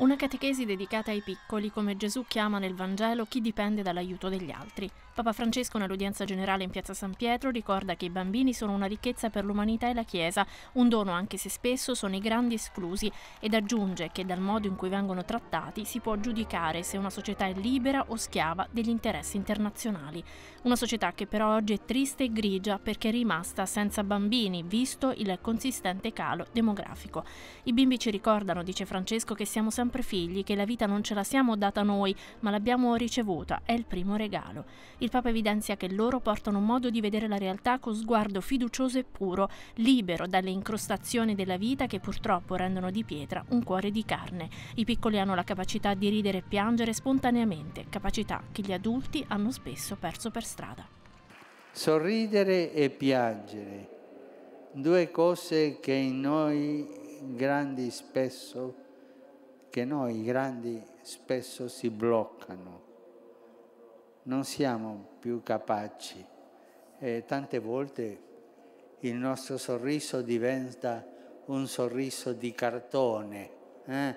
Una catechesi dedicata ai piccoli, come Gesù chiama nel Vangelo chi dipende dall'aiuto degli altri. Papa Francesco nell'udienza generale in piazza San Pietro ricorda che i bambini sono una ricchezza per l'umanità e la Chiesa, un dono anche se spesso sono i grandi esclusi, ed aggiunge che dal modo in cui vengono trattati si può giudicare se una società è libera o schiava degli interessi internazionali. Una società che però oggi è triste e grigia perché è rimasta senza bambini, visto il consistente calo demografico. I bimbi ci ricordano, dice Francesco, che siamo sempre sempre figli, che la vita non ce la siamo data noi, ma l'abbiamo ricevuta, è il primo regalo. Il Papa evidenzia che loro portano un modo di vedere la realtà con sguardo fiducioso e puro, libero dalle incrostazioni della vita che purtroppo rendono di pietra un cuore di carne. I piccoli hanno la capacità di ridere e piangere spontaneamente, capacità che gli adulti hanno spesso perso per strada. Sorridere e piangere, due cose che in noi grandi spesso che noi grandi spesso si bloccano, non siamo più capaci e tante volte il nostro sorriso diventa un sorriso di cartone, eh?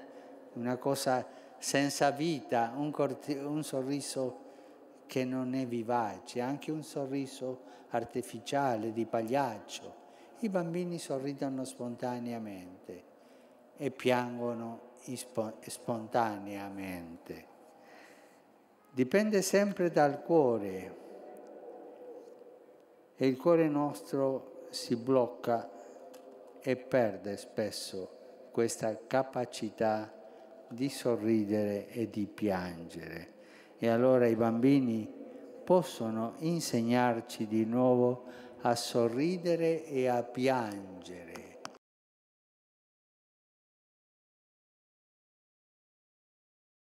una cosa senza vita, un, un sorriso che non è vivace, anche un sorriso artificiale, di pagliaccio. I bambini sorridono spontaneamente e piangono spontaneamente. Dipende sempre dal cuore e il cuore nostro si blocca e perde spesso questa capacità di sorridere e di piangere. E allora i bambini possono insegnarci di nuovo a sorridere e a piangere